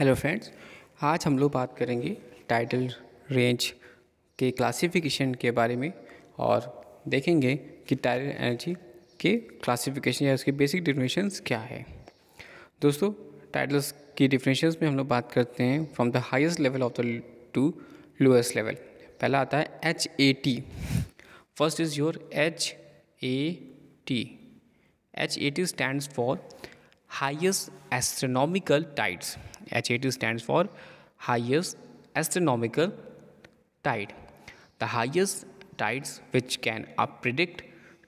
Hello friends आज हम लोग बात करेंगे टाइटल रेंज के क्लासिफिकेशन के बारे में और देखेंगे कि टाइटल एनर्जी के क्लासिफिकेशन या उसके बेसिक डिफिनेशंस क्या है दोस्तों टाइटल्स की डिफिनेशंस में हम लोग बात करते हैं from the highest level of the to lowest level पहला आता है H A T first is your H A T H A T stand for highest astronomical tides (HAT) stands for highest astronomical tide the highest tides which can are uh, predict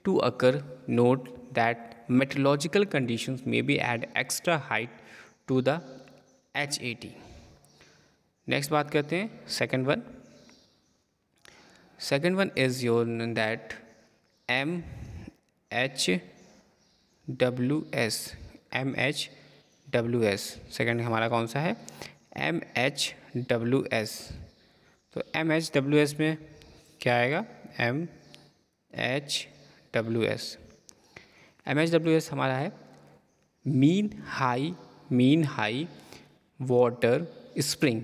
to occur note that meteorological conditions may be add extra height to the HAT Next, बात करते हैं second one. Second one is your that M H W S. M H W S second हमारा कौन सा है M H W S तो M H W S में क्या आएगा M H W S M H W S हमारा है mean high mean high water spring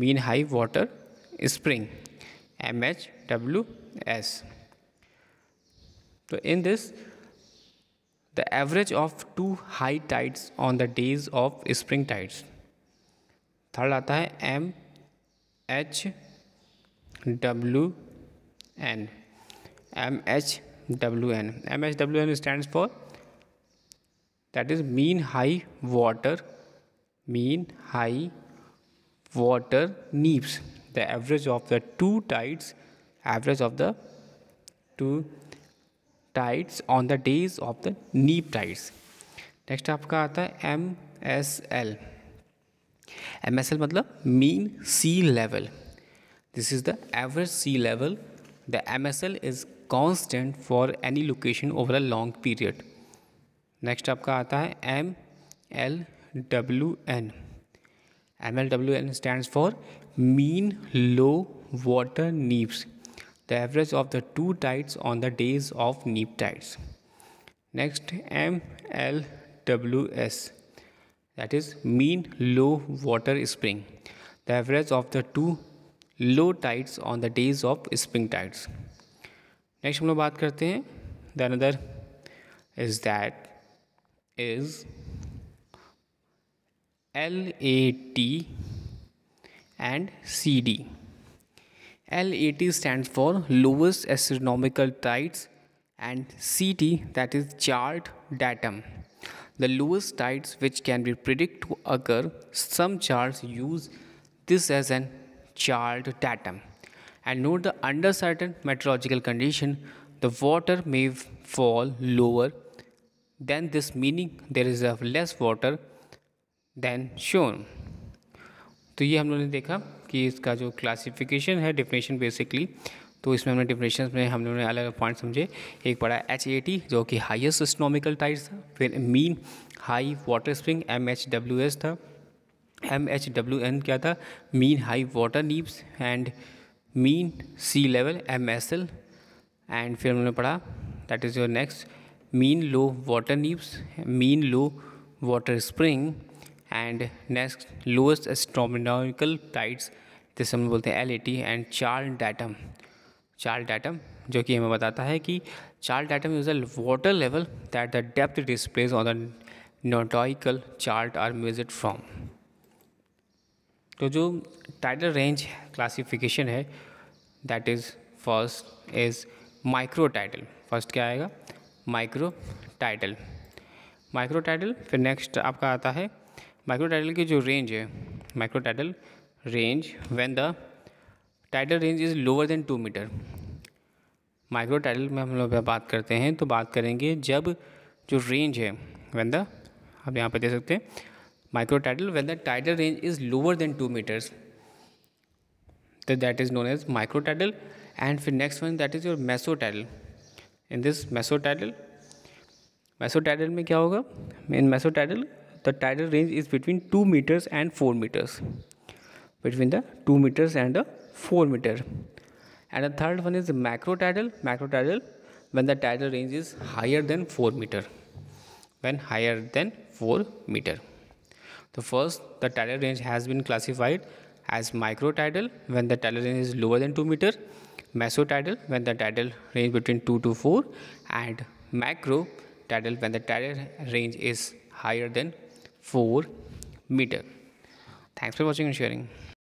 mean high water spring M H W S तो in this the average of two high tides on the days of spring tides third आता है M H W N M H W N M H W N stands for that is mean high water mean high water neaps the average of the two tides average of the two tides on the days of the neap tides next आपका आता है M S L M S L मतलब mean sea level this is the average sea level the M S L is constant for any location over a long period next आपका आता है M L W N M L W N stand for mean low water neaps the average of the two tides on the days of neap tides. Next, MLWS, that is mean low water spring, the average of the two low tides on the days of spring tides. Next, हम लोग बात करते हैं the The another is that is L A T and C D. L80 stands for lowest astronomical tides and CT that is chart datum. The lowest tides which can be predicted to occur, some charts use this as an chart datum. And note the under certain meteorological condition, the water may fall lower than this meaning there is less water than shown. तो ये हम लोगों ने देखा कि इसका जो classification है डिफिनेशन बेसिकली तो इसमें हमने डिफिनेशन में हम लोगों ने अलग अलग पॉइंट समझे एक पढ़ा एच ए टी जो कि हाइस्ट इस्टोनॉमिकल टाइट था फिर mean high water spring M H W S था एम एच डब्ल्यू एन क्या था mean high water neaps and mean sea level M S L and फिर हमने पढ़ा that is your next mean low water neaps mean low water spring and next lowest astronomical tides जिसे हम बोलते हैं L T and chart datum chart datum जो कि हमें बताता है कि chart datum is a water level that the depth displayed on the nautical chart are measured from तो जो टाइटल रेंज क्लासिफिकेशन है that is first is micro tidal first क्या आएगा माइक्रो टाइटल माइक्रो टाइटल फिर next आपका आता है tidal की जो रेंज है micro tidal range when the tidal range is lower than two metre micro tidal में हम लोग बात करते हैं तो बात करेंगे जब जो रेंज है व्हेन द आप यहाँ पर दे सकते हैं tidal when the tidal range is lower than two metres तो that is known as micro tidal and फिर next one that is your meso tidal in this meso meso tidal में क्या होगा in meso tidal the tidal range is between 2 meters and 4 meters between the 2 meters and the 4 meter and the third one is the macro tidal macro tidal when the tidal range is higher than 4 meter when higher than 4 meter the first the tidal range has been classified as micro tidal when the tidal range is lower than 2 meter mesotidal when the tidal range between 2 to 4 and macro tidal when the tidal range is higher than 4 meter. Thanks for watching and sharing.